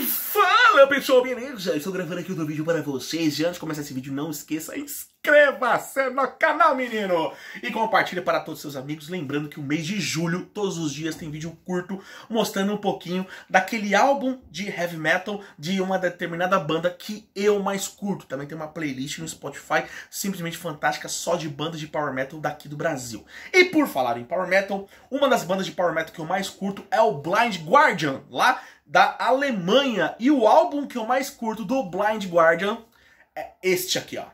Fala pessoal, beleza? Estou gravando aqui outro vídeo para vocês e antes de começar esse vídeo não esqueça, inscreva-se no canal menino! E compartilhe para todos seus amigos, lembrando que o mês de julho, todos os dias tem vídeo curto mostrando um pouquinho daquele álbum de heavy metal de uma determinada banda que eu mais curto. Também tem uma playlist no Spotify simplesmente fantástica só de bandas de power metal daqui do Brasil. E por falar em power metal, uma das bandas de power metal que eu mais curto é o Blind Guardian, lá da Alemanha. E o álbum que eu mais curto do Blind Guardian é este aqui, ó.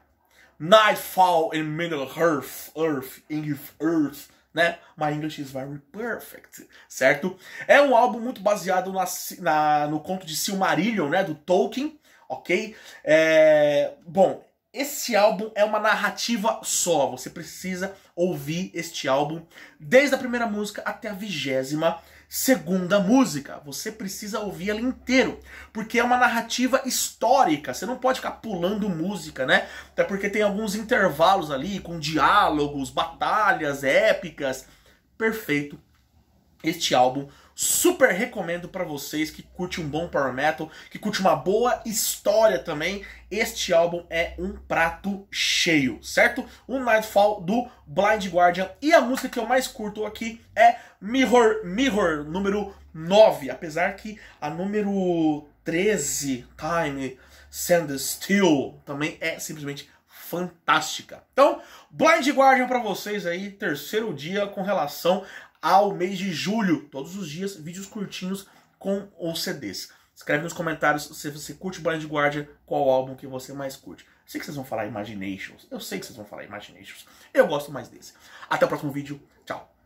Nightfall in Middle Earth, Earth, Earth, Earth, né? My English is very perfect, certo? É um álbum muito baseado na, na no conto de Silmarillion, né? Do Tolkien, ok? É, bom, esse álbum é uma narrativa só. Você precisa ouvir este álbum desde a primeira música até a vigésima. Segunda música, você precisa ouvir ela inteiro, porque é uma narrativa histórica. Você não pode ficar pulando música, né? Até porque tem alguns intervalos ali com diálogos, batalhas épicas. Perfeito. Este álbum super recomendo para vocês que curte um bom power metal, que curte uma boa história também. Este álbum é um prato cheio, certo? O Nightfall do Blind Guardian e a música que eu mais curto aqui é Mirror, Mirror número 9, apesar que a número 13, Time Sand Steel, também é simplesmente fantástica. Então, Blind Guardian para vocês aí, terceiro dia com relação ao mês de julho. Todos os dias, vídeos curtinhos com os CDs. Escreve nos comentários se você curte Blind Guardian, qual álbum que você mais curte. Sei que vocês vão falar Imaginations. Eu sei que vocês vão falar Imaginations. Eu gosto mais desse. Até o próximo vídeo. Tchau.